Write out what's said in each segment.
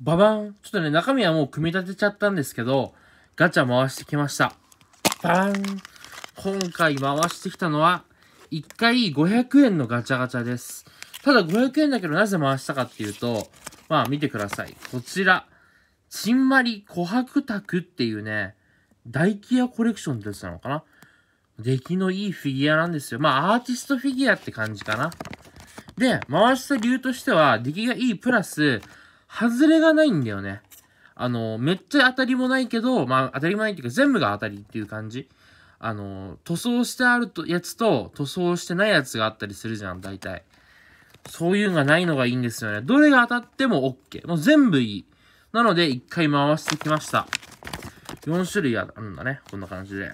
ババン。ちょっとね、中身はもう組み立てちゃったんですけど、ガチャ回してきました。バン。今回回してきたのは、1回500円のガチャガチャです。ただ500円だけどなぜ回したかっていうと、まあ見てください。こちら。ちんまり琥珀卓っていうね、大キアコレクションってやつなのかな出来のいいフィギュアなんですよ。まあアーティストフィギュアって感じかな。で、回した理由としては、出来がいいプラス、外れがないんだよね。あの、めっちゃ当たりもないけど、まあ当たりもないっていうか全部が当たりっていう感じ。あの、塗装してあるやつと塗装してないやつがあったりするじゃん、大体。そういうのがないのがいいんですよね。どれが当たっても OK。もう全部いい。なので、一回回してきました。4種類あるんだね。こんな感じで。はい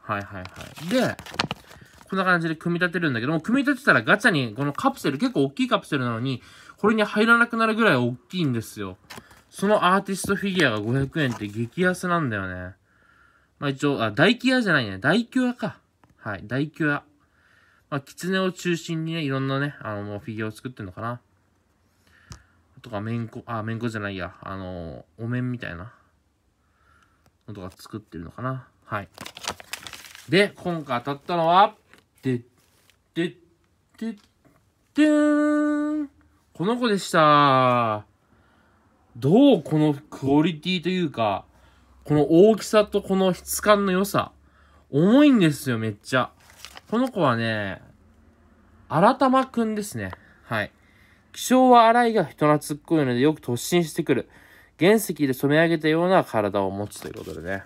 はいはい。で、こんな感じで組み立てるんだけども、組み立てたらガチャに、このカプセル、結構大きいカプセルなのに、これに入らなくなるぐらい大きいんですよ。そのアーティストフィギュアが500円って激安なんだよね。まあ一応、あ、大キアじゃないね。大キュアか。はい、大キュア。まあ、キツネを中心にね、いろんなね、あの、もうフィギュアを作ってんのかな。とか、めんこ、あ、めんこじゃないや。あの、お面みたいな。のとか作ってるのかな。はい。で、今回当たったのは、で、で、で、で、でーん。この子でした。どうこのクオリティというか、この大きさとこの質感の良さ。重いんですよ、めっちゃ。この子はね、新まくんですね。はい。気性は荒いが人懐っこいのでよく突進してくる。原石で染め上げたような体を持つということでね。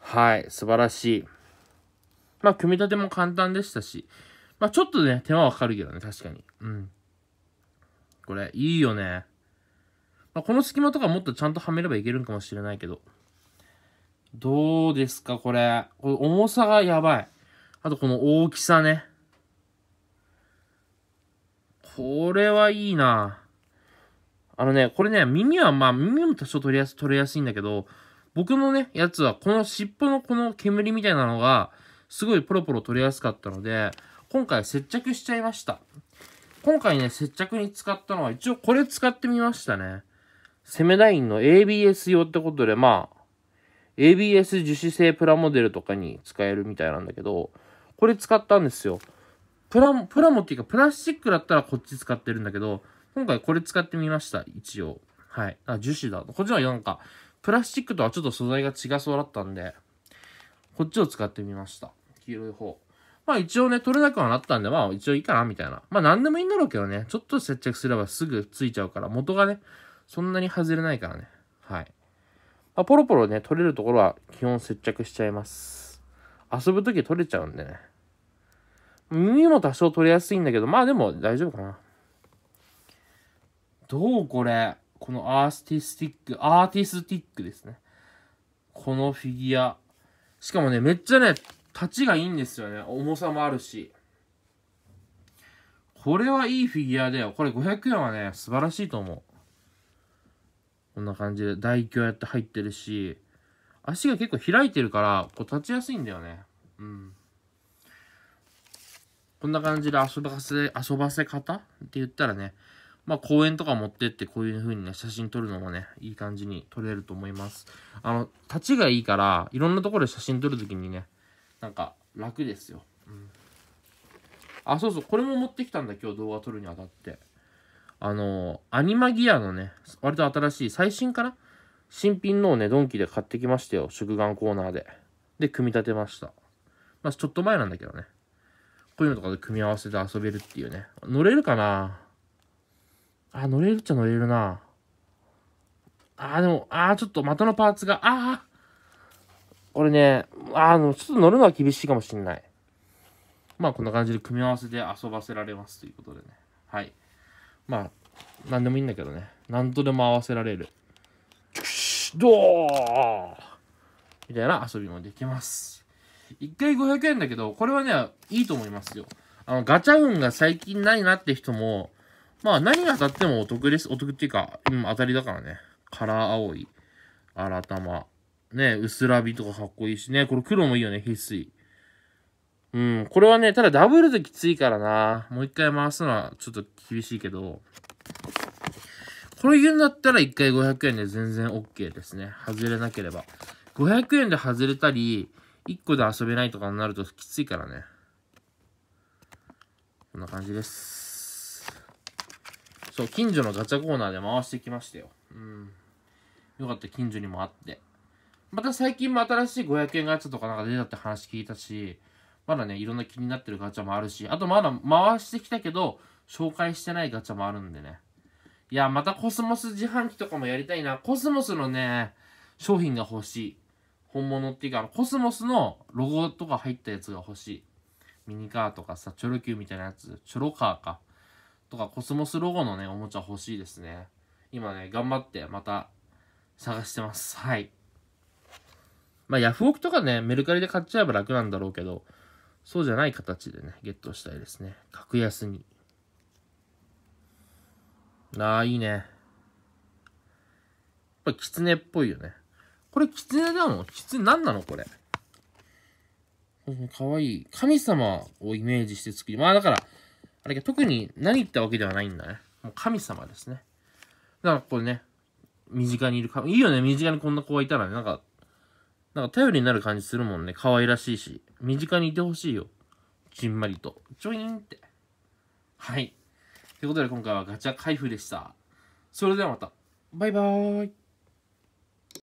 はい、素晴らしい。まあ、組み立ても簡単でしたし、まあ、ちょっとね、手間はかかるけどね、確かに。うん。これ。いいよね。まあ、この隙間とかもっとちゃんとはめればいけるんかもしれないけど。どうですか、これ。これ重さがやばい。あとこの大きさね。これはいいな。あのね、これね、耳はまあ、耳も多少取りやす、取りやすいんだけど、僕のね、やつはこの尻尾のこの煙みたいなのが、すごいポロポロ取れやすかったので、今回接着しちゃいました。今回ね、接着に使ったのは、一応これ使ってみましたね。セメダインの ABS 用ってことで、まあ、ABS 樹脂製プラモデルとかに使えるみたいなんだけど、これ使ったんですよ。プラモ、プラモっていうか、プラスチックだったらこっち使ってるんだけど、今回これ使ってみました、一応。はい。あ、樹脂だ。こっちはなんか、プラスチックとはちょっと素材が違そうだったんで、こっちを使ってみました。黄色い方。まあ一応ね、取れなくはなったんで、まあ一応いいかな、みたいな。まあ何でもいいんだろうけどね、ちょっと接着すればすぐついちゃうから、元がね、そんなに外れないからね。はい。まあ、ポロポロね、取れるところは基本接着しちゃいます。遊ぶとき取れちゃうんでね。耳も多少取れやすいんだけど、まあでも大丈夫かな。どうこれこのアーティスティック、アーティスティックですね。このフィギュア。しかもね、めっちゃね、立ちがいいんですよね。重さもあるし。これはいいフィギュアだよ。これ500円はね、素晴らしいと思う。こんな感じで、大凶やって入ってるし、足が結構開いてるから、こう立ちやすいんだよね。うん。こんな感じで遊ばせ、遊ばせ方って言ったらね、まあ公園とか持ってってこういう風にね、写真撮るのもね、いい感じに撮れると思います。あの、立ちがいいから、いろんなところで写真撮るときにね、なんか楽ですよ、うん、あそうそうこれも持ってきたんだ今日動画撮るにあたってあのアニマギアのね割と新しい最新かな新品のをねドンキで買ってきましたよ食玩コーナーでで組み立てましたまあちょっと前なんだけどねこういうのとかで組み合わせて遊べるっていうね乗れるかなあ乗れるっちゃ乗れるなあでもあちょっと的のパーツがああこれね、あの、ちょっと乗るのは厳しいかもしんない。まあ、こんな感じで組み合わせで遊ばせられますということでね。はい。まあ、なんでもいいんだけどね。なんとでも合わせられる。どーみたいな遊びもできます。一回500円だけど、これはね、いいと思いますよ。あの、ガチャ運が最近ないなって人も、まあ、何が当たってもお得です。お得っていうか、うん、当たりだからね。カラー青い、改玉。ね、薄ラビとかかっこいいしね。これ黒もいいよね、翡翠。うん、これはね、ただダブルできついからな。もう一回回すのはちょっと厳しいけど。これ言うんだったら一回500円で全然 OK ですね。外れなければ。500円で外れたり、一個で遊べないとかになるときついからね。こんな感じです。そう、近所のガチャコーナーで回してきましたよ。うん。よかった、近所にもあって。また最近も新しい500円ガチャとかなんか出たって話聞いたし、まだね、いろんな気になってるガチャもあるし、あとまだ回してきたけど、紹介してないガチャもあるんでね。いや、またコスモス自販機とかもやりたいな。コスモスのね、商品が欲しい。本物っていうか、コスモスのロゴとか入ったやつが欲しい。ミニカーとかさ、チョロ Q みたいなやつ、チョロカーか。とか、コスモスロゴのね、おもちゃ欲しいですね。今ね、頑張ってまた探してます。はい。まあ、ヤフオクとかね、メルカリで買っちゃえば楽なんだろうけど、そうじゃない形でね、ゲットしたいですね。格安に。ああ、いいね。やっぱ狐っぽいよね。これ狐なの狐ツ何なのこれ。かわいい。神様をイメージして作り、まあだから、あれ特に何言ったわけではないんだね。もう神様ですね。だからこれね、身近にいるか、いいよね、身近にこんな子がいたらね、なんかなんか頼りになる感じするもんね。可愛らしいし。身近にいてほしいよ。じんまりと。ちょいんって。はい。ということで今回はガチャ開封でした。それではまた。バイバーイ。